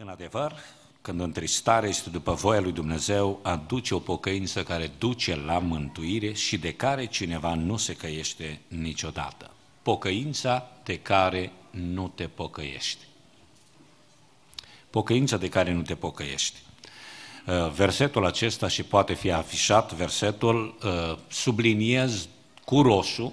În adevăr, când întristarea este după voia lui Dumnezeu, aduce o pocăință care duce la mântuire și de care cineva nu se căiește niciodată. Pocăința de care nu te pocăiești. Pocăința de care nu te pocăiești. Uh, versetul acesta și poate fi afișat, versetul uh, subliniez cu roșu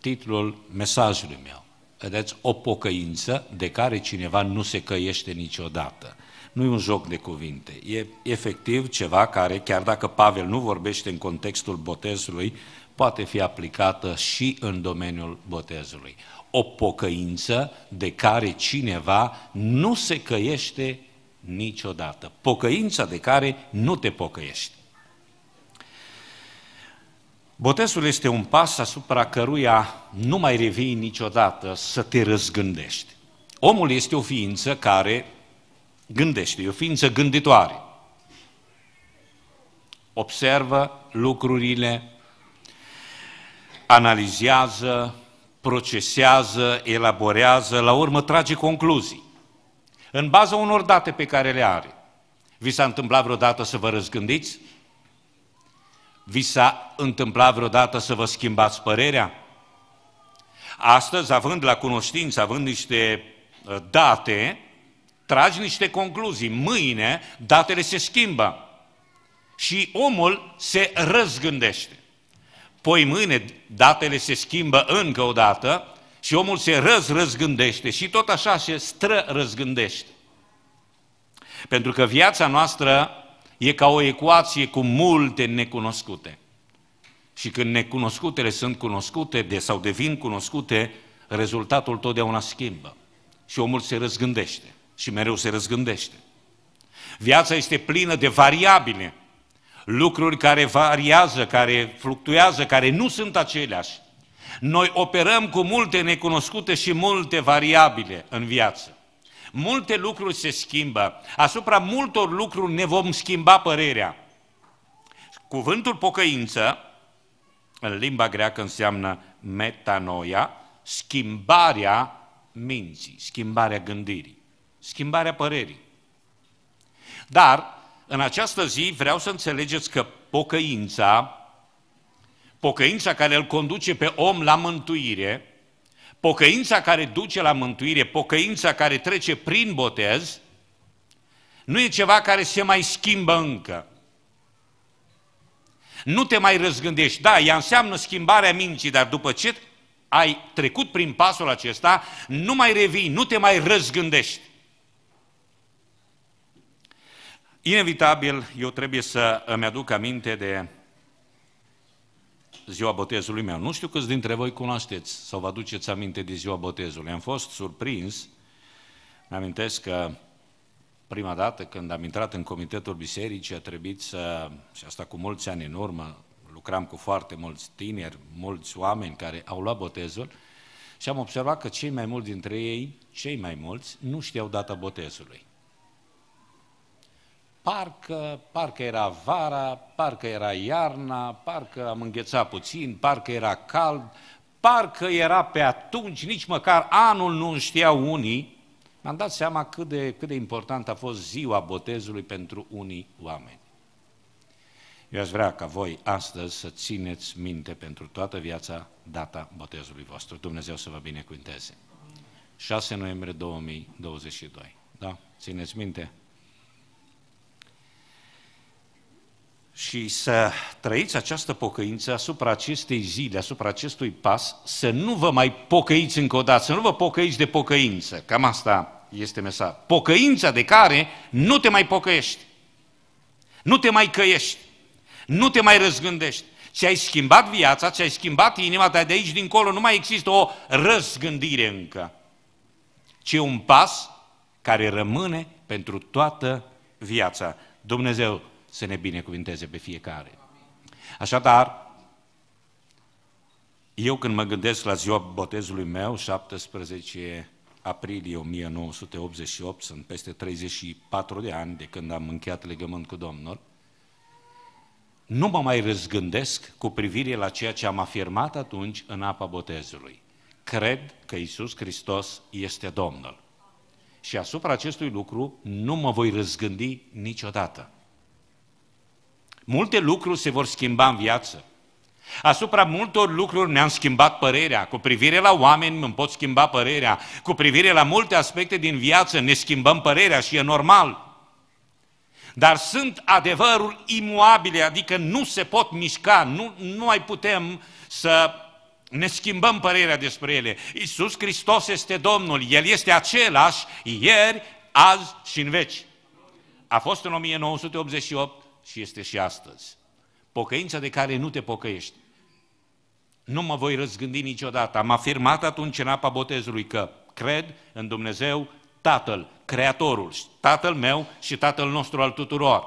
titlul mesajului meu. Vedeți, o pocăință de care cineva nu se căiește niciodată. Nu e un joc de cuvinte, e efectiv ceva care, chiar dacă Pavel nu vorbește în contextul botezului, poate fi aplicată și în domeniul botezului. O pocăință de care cineva nu se căiește niciodată. Pocăința de care nu te pocăiești. Botezul este un pas asupra căruia nu mai revii niciodată să te răzgândești. Omul este o ființă care gândește, e o ființă gânditoare. Observă lucrurile, analizează, procesează, elaborează, la urmă trage concluzii. În baza unor date pe care le are. Vi s-a întâmplat vreodată să vă răzgândiți? Vi s-a întâmplat vreodată să vă schimbați părerea? Astăzi, având la cunoștință, având niște uh, date, tragi niște concluzii. Mâine, datele se schimbă și omul se răzgândește. Poi mâine, datele se schimbă încă o dată și omul se răz-răzgândește și tot așa se stră-răzgândește. Pentru că viața noastră e ca o ecuație cu multe necunoscute. Și când necunoscutele sunt cunoscute de, sau devin cunoscute, rezultatul totdeauna schimbă. Și omul se răzgândește. Și mereu se răzgândește. Viața este plină de variabile. Lucruri care variază, care fluctuează, care nu sunt aceleași. Noi operăm cu multe necunoscute și multe variabile în viață. Multe lucruri se schimbă. Asupra multor lucruri ne vom schimba părerea. Cuvântul pocăință, în limba greacă înseamnă metanoia, schimbarea minții, schimbarea gândirii, schimbarea părerii. Dar, în această zi, vreau să înțelegeți că pocăința, pocăința care îl conduce pe om la mântuire, Pocăința care duce la mântuire, pocăința care trece prin botez, nu e ceva care se mai schimbă încă. Nu te mai răzgândești. Da, ea înseamnă schimbarea minții, dar după ce ai trecut prin pasul acesta, nu mai revii, nu te mai răzgândești. Inevitabil, eu trebuie să îmi aduc aminte de ziua botezului meu. Nu știu câți dintre voi cunoașteți sau vă aduceți aminte de ziua botezului. Am fost surprins, mi amintesc că prima dată când am intrat în comitetul bisericii a trebuit să, și asta cu mulți ani în urmă, lucram cu foarte mulți tineri, mulți oameni care au luat botezul și am observat că cei mai mulți dintre ei, cei mai mulți, nu știau data botezului. Parcă, parcă era vara, parcă era iarna, parcă am înghețat puțin, parcă era cald, parcă era pe atunci, nici măcar anul nu știau unii, mi-am dat seama cât de, cât de important a fost ziua botezului pentru unii oameni. Eu aș vrea ca voi astăzi să țineți minte pentru toată viața data botezului vostru. Dumnezeu să vă binecuvinteze. 6 noiembrie 2022. Da? Țineți minte? și să trăiți această pocăință asupra acestei zile, asupra acestui pas, să nu vă mai pocăiți încă o dată, să nu vă pocăiți de pocăință. Cam asta este mesaj. Pocăința de care nu te mai pocăiești, nu te mai căiești, nu te mai răzgândești. Ți-ai schimbat viața, ți-ai schimbat inima, dar de aici dincolo nu mai există o răzgândire încă, ci un pas care rămâne pentru toată viața. Dumnezeu să ne binecuvinteze pe fiecare. Așadar, eu când mă gândesc la ziua botezului meu, 17 aprilie 1988, sunt peste 34 de ani de când am încheiat legământ cu Domnul, nu mă mai răzgândesc cu privire la ceea ce am afirmat atunci în apa botezului. Cred că Isus Hristos este Domnul. Și asupra acestui lucru nu mă voi răzgândi niciodată. Multe lucruri se vor schimba în viață. Asupra multor lucruri ne-am schimbat părerea, cu privire la oameni îmi pot schimba părerea, cu privire la multe aspecte din viață ne schimbăm părerea și e normal. Dar sunt adevărul imuabile, adică nu se pot mișca, nu, nu mai putem să ne schimbăm părerea despre ele. Iisus Hristos este Domnul, El este același ieri, azi și în veci. A fost în 1988, și este și astăzi. Pocăința de care nu te pocăiești. Nu mă voi răzgândi niciodată. Am afirmat atunci în apa botezului că cred în Dumnezeu Tatăl, Creatorul, Tatăl meu și Tatăl nostru al tuturor.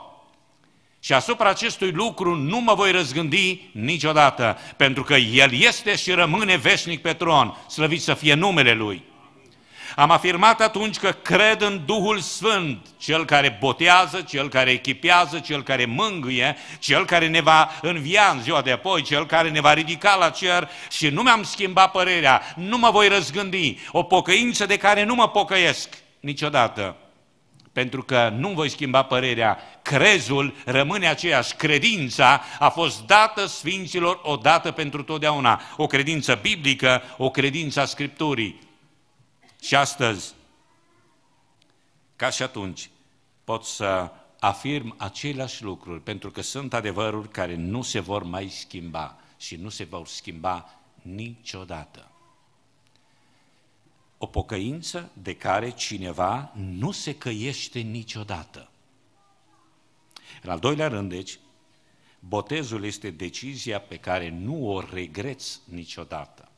Și asupra acestui lucru nu mă voi răzgândi niciodată, pentru că El este și rămâne veșnic pe tron, slăvit să fie numele Lui. Am afirmat atunci că cred în Duhul Sfânt, Cel care botează, Cel care echipează, Cel care mângâie, Cel care ne va învia în ziua de apoi, Cel care ne va ridica la cer și nu mi-am schimbat părerea, nu mă voi răzgândi, o pocăință de care nu mă pocăiesc niciodată pentru că nu voi schimba părerea, crezul rămâne aceeași, credința a fost dată Sfinților odată pentru totdeauna, o credință biblică, o credință a Scripturii și astăzi, ca și atunci, pot să afirm aceleași lucruri, pentru că sunt adevăruri care nu se vor mai schimba și nu se vor schimba niciodată. O pocăință de care cineva nu se căiește niciodată. În al doilea rând, deci, botezul este decizia pe care nu o regreți niciodată.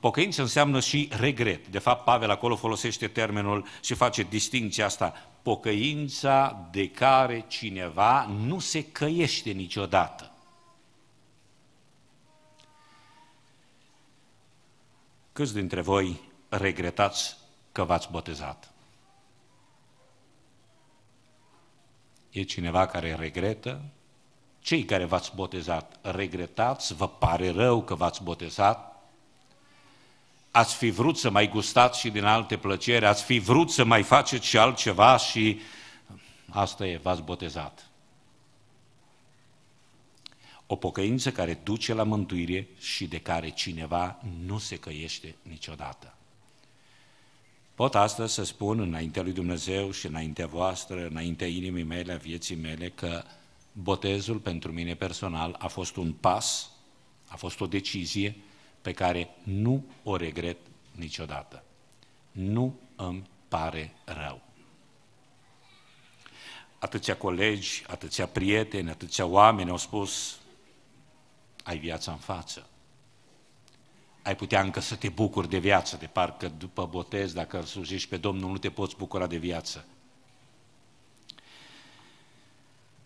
Pocăință înseamnă și regret. De fapt, Pavel acolo folosește termenul și face distinția asta. Pocăința de care cineva nu se căiește niciodată. Câți dintre voi regretați că v-ați botezat? E cineva care regretă? Cei care v-ați botezat, regretați? Vă pare rău că v-ați botezat? ați fi vrut să mai gustați și din alte plăceri, ați fi vrut să mai faceți și altceva și asta e, v-ați botezat. O pocăință care duce la mântuire și de care cineva nu se căiește niciodată. Pot astăzi să spun înaintea lui Dumnezeu și înaintea voastră, înaintea inimii mele, a vieții mele, că botezul pentru mine personal a fost un pas, a fost o decizie, pe care nu o regret niciodată. Nu îmi pare rău. Atâția colegi, atâția prieteni, atâția oameni au spus, ai viața în față. Ai putea încă să te bucuri de viață, de parcă după botez, dacă îl slujești pe Domnul, nu te poți bucura de viață.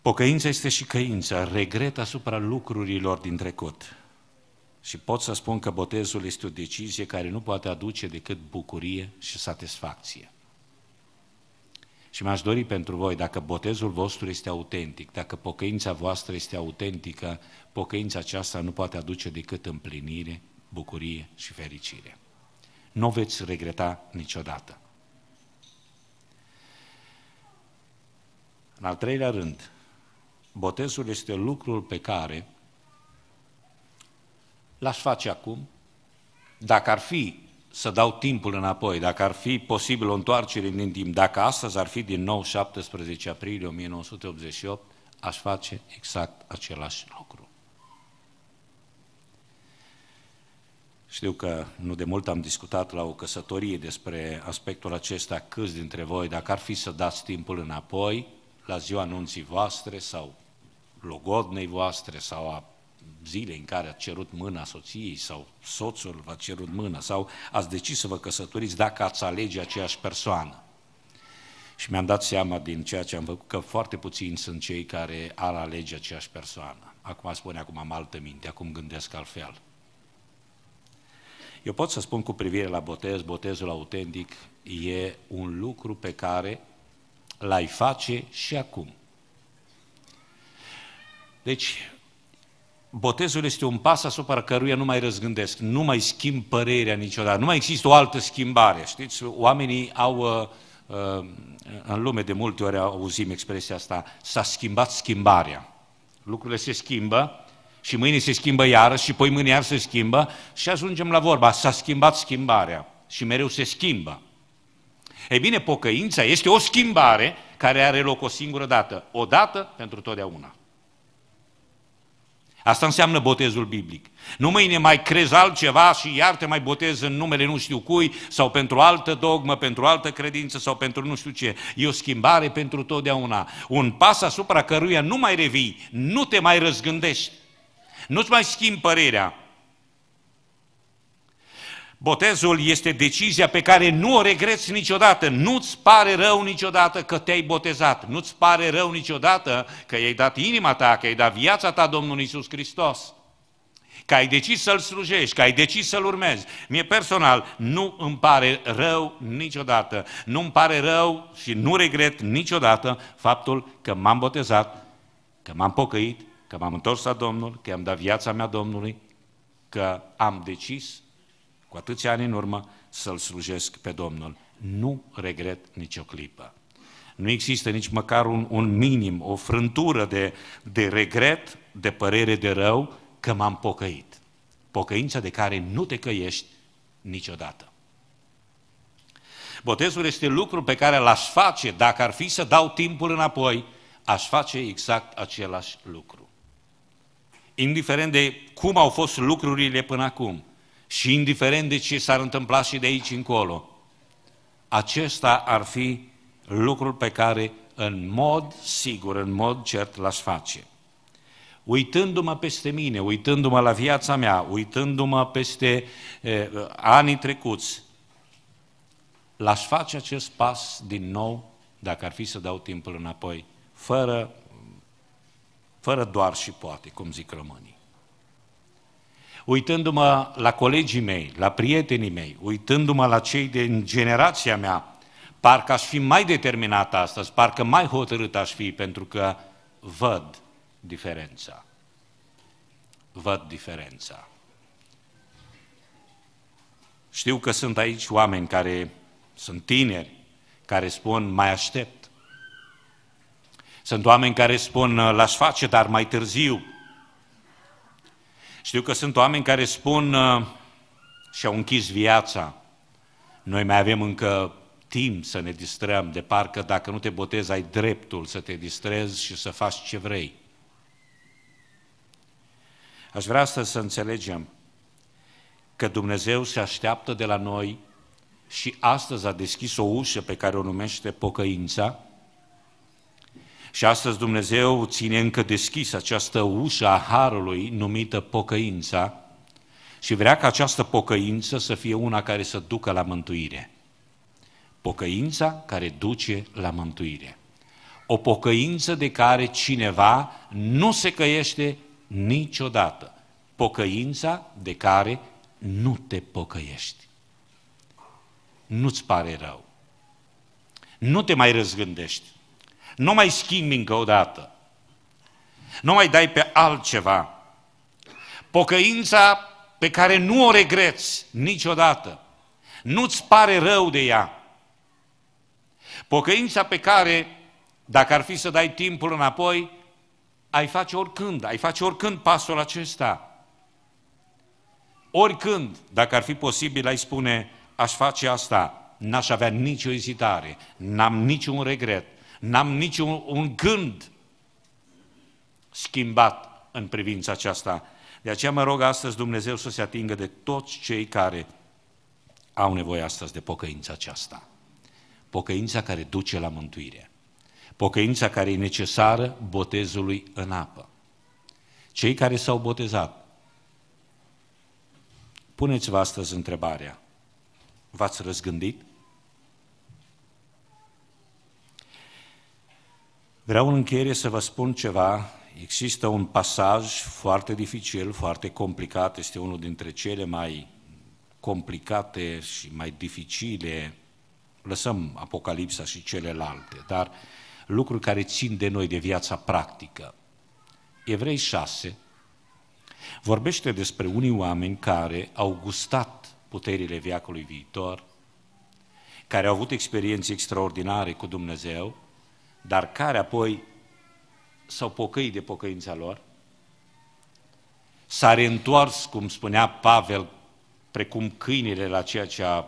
Pocăința este și căință, regret asupra lucrurilor din trecut. Și pot să spun că botezul este o decizie care nu poate aduce decât bucurie și satisfacție. Și mi-aș dori pentru voi, dacă botezul vostru este autentic, dacă pocăința voastră este autentică, pocăința aceasta nu poate aduce decât împlinire, bucurie și fericire. Nu veți regreta niciodată. În al treilea rând, botezul este lucrul pe care L-aș face acum. Dacă ar fi să dau timpul înapoi, dacă ar fi posibil o întoarcere din timp, dacă astăzi ar fi din nou 17 aprilie 1988, aș face exact același lucru. Știu că nu de mult am discutat la o căsătorie despre aspectul acesta, câți dintre voi, dacă ar fi să dați timpul înapoi, la ziua anunții voastre sau logodnei voastre sau a zile în care a cerut mâna soției sau soțul v-a cerut mână sau ați decis să vă căsătoriți dacă ați alege aceeași persoană. Și mi-am dat seama din ceea ce am făcut că foarte puțini sunt cei care ar alege aceeași persoană. Acum spune, acum am altă minte, acum gândesc altfel. Eu pot să spun cu privire la botez, botezul autentic e un lucru pe care l-ai face și acum. Deci, Botezul este un pas asupra căruia nu mai răzgândesc, nu mai schimb părerea niciodată, nu mai există o altă schimbare. Știți, oamenii au, uh, uh, în lume de multe ori auzim expresia asta, s-a schimbat schimbarea. Lucrurile se schimbă și mâine se schimbă iară și poi mâine iar se schimbă și ajungem la vorba, s-a schimbat schimbarea și mereu se schimbă. Ei bine, pocăința este o schimbare care are loc o singură dată, o dată pentru totdeauna. Asta înseamnă botezul biblic. Nu mâine mai crezi altceva și iar te mai botez în numele nu știu cui sau pentru altă dogmă, pentru altă credință sau pentru nu știu ce. E o schimbare pentru totdeauna. Un pas asupra căruia nu mai revii, nu te mai răzgândești. Nu-ți mai schimbi părerea, Botezul este decizia pe care nu o regreți niciodată. Nu-ți pare rău niciodată că te-ai botezat. Nu-ți pare rău niciodată că i-ai dat inima ta, că i-ai dat viața ta Domnului Isus Hristos. Că ai decis să-L slujești, că ai decis să-L urmezi. Mie personal nu îmi pare rău niciodată. Nu îmi pare rău și nu regret niciodată faptul că m-am botezat, că m-am pocăit, că m-am întors la Domnul, că am dat viața mea Domnului, că am decis cu atâția ani în urmă, să-L slujesc pe Domnul. Nu regret nicio clipă. Nu există nici măcar un, un minim, o frântură de, de regret, de părere de rău că m-am pocăit. Pocăința de care nu te căiești niciodată. Botezul este lucru pe care l-aș face, dacă ar fi să dau timpul înapoi, aș face exact același lucru. Indiferent de cum au fost lucrurile până acum, și indiferent de ce s-ar întâmpla și de aici încolo. Acesta ar fi lucrul pe care în mod sigur, în mod cert l-aș face. Uitându-mă peste mine, uitându-mă la viața mea, uitându-mă peste eh, anii trecuți, l-aș face acest pas din nou, dacă ar fi să dau timpul înapoi, fără, fără doar și poate, cum zic românii uitându-mă la colegii mei, la prietenii mei, uitându-mă la cei din generația mea, parcă aș fi mai determinat astăzi, parcă mai hotărât aș fi, pentru că văd diferența. Văd diferența. Știu că sunt aici oameni care sunt tineri, care spun mai aștept. Sunt oameni care spun l-aș face, dar mai târziu. Știu că sunt oameni care spun uh, și-au închis viața. Noi mai avem încă timp să ne distrăm, de parcă dacă nu te botezi ai dreptul să te distrezi și să faci ce vrei. Aș vrea să, să înțelegem că Dumnezeu se așteaptă de la noi și astăzi a deschis o ușă pe care o numește pocăința, și astăzi Dumnezeu ține încă deschis această ușă a harului numită pocăința și vrea ca această pocăință să fie una care să ducă la mântuire. Pocăința care duce la mântuire. O pocăință de care cineva nu se căiește niciodată. Pocăința de care nu te pocăiești. Nu-ți pare rău. Nu te mai răzgândești. Nu mai schimbi încă o dată. Nu mai dai pe altceva. Pocăința pe care nu o regreți niciodată. Nu-ți pare rău de ea. Pocăința pe care, dacă ar fi să dai timpul înapoi, ai face oricând, ai face oricând pasul acesta. Oricând, dacă ar fi posibil, ai spune, aș face asta, n-aș avea nicio ezitare, n-am niciun regret, n-am niciun un gând schimbat în privința aceasta. De aceea mă rog astăzi Dumnezeu să se atingă de toți cei care au nevoie astăzi de pocăința aceasta. Pocăința care duce la mântuire. Pocăința care e necesară botezului în apă. Cei care s-au botezat, puneți-vă astăzi întrebarea, v-ați răzgândit? Vreau în încheiere să vă spun ceva. Există un pasaj foarte dificil, foarte complicat, este unul dintre cele mai complicate și mai dificile, lăsăm Apocalipsa și celelalte, dar lucruri care țin de noi, de viața practică. Evrei 6 vorbește despre unii oameni care au gustat puterile viacului viitor, care au avut experiențe extraordinare cu Dumnezeu, dar care apoi s-au pocăit de pocăința lor, s-a reîntoars, cum spunea Pavel, precum câinile la ceea ce a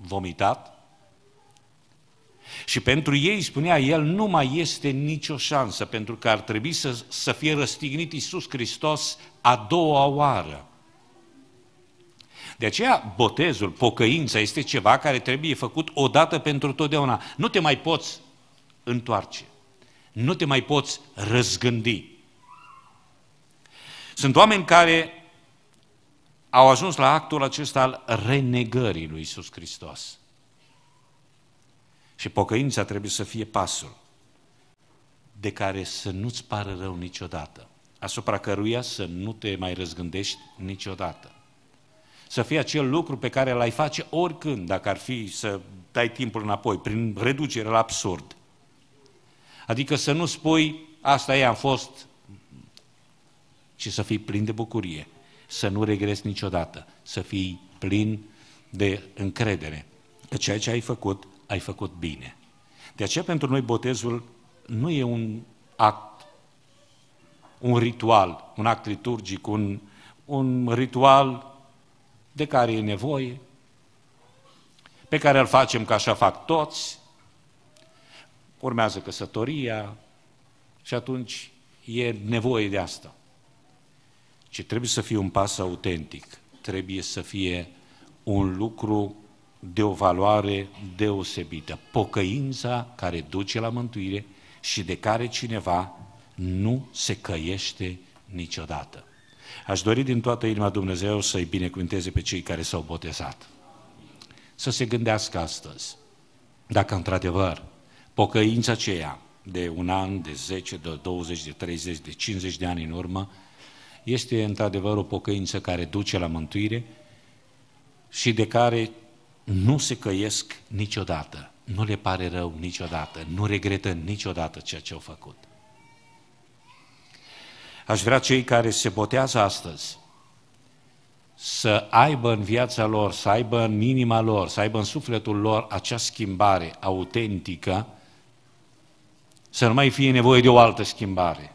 vomitat, și pentru ei, spunea el, nu mai este nicio șansă, pentru că ar trebui să, să fie răstignit Iisus Hristos a doua oară. De aceea botezul, pocăința este ceva care trebuie făcut odată pentru totdeauna. Nu te mai poți întoarce. Nu te mai poți răzgândi. Sunt oameni care au ajuns la actul acesta al renegării lui Isus Hristos. Și pocăința trebuie să fie pasul de care să nu-ți pară rău niciodată, asupra căruia să nu te mai răzgândești niciodată să fie acel lucru pe care l-ai face oricând, dacă ar fi să dai timpul înapoi, prin reducere la absurd. Adică să nu spui, asta e, am fost, ci să fii plin de bucurie, să nu regresi niciodată, să fii plin de încredere că ceea ce ai făcut, ai făcut bine. De aceea pentru noi botezul nu e un act, un ritual, un act liturgic, un, un ritual de care e nevoie, pe care îl facem ca așa fac toți, urmează căsătoria și atunci e nevoie de asta. Ce trebuie să fie un pas autentic, trebuie să fie un lucru de o valoare deosebită. Pocăința care duce la mântuire și de care cineva nu se căiește niciodată. Aș dori din toată inima Dumnezeu să-i binecuvânteze pe cei care s-au botezat. Să se gândească astăzi, dacă într-adevăr pocăința aceea de un an, de 10, de 20, de 30, de 50 de ani în urmă, este într-adevăr o pocăință care duce la mântuire și de care nu se căiesc niciodată, nu le pare rău niciodată, nu regretă niciodată ceea ce au făcut. Aș vrea cei care se botează astăzi să aibă în viața lor, să aibă în inima lor, să aibă în sufletul lor acea schimbare autentică, să nu mai fie nevoie de o altă schimbare.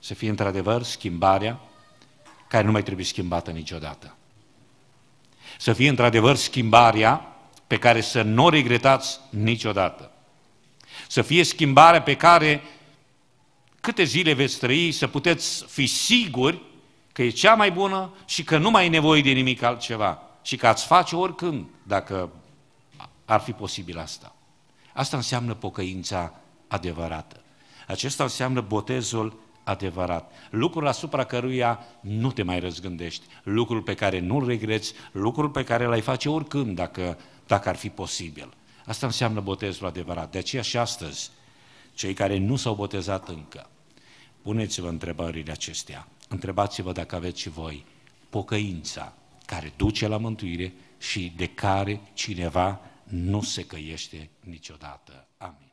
Să fie într-adevăr schimbarea care nu mai trebuie schimbată niciodată. Să fie într-adevăr schimbarea pe care să nu o regretați niciodată. Să fie schimbarea pe care câte zile veți trăi să puteți fi siguri că e cea mai bună și că nu mai e nevoie de nimic altceva și că ați face oricând, dacă ar fi posibil asta. Asta înseamnă pocăința adevărată. Acesta înseamnă botezul adevărat. Lucrul asupra căruia nu te mai răzgândești, lucrul pe care nu-l regreți, lucrul pe care l-ai face oricând, dacă, dacă ar fi posibil. Asta înseamnă botezul adevărat. De aceea și astăzi cei care nu s-au botezat încă. Puneți-vă întrebările acestea. Întrebați-vă dacă aveți și voi pocăința care duce la mântuire și de care cineva nu se căiește niciodată. Amin.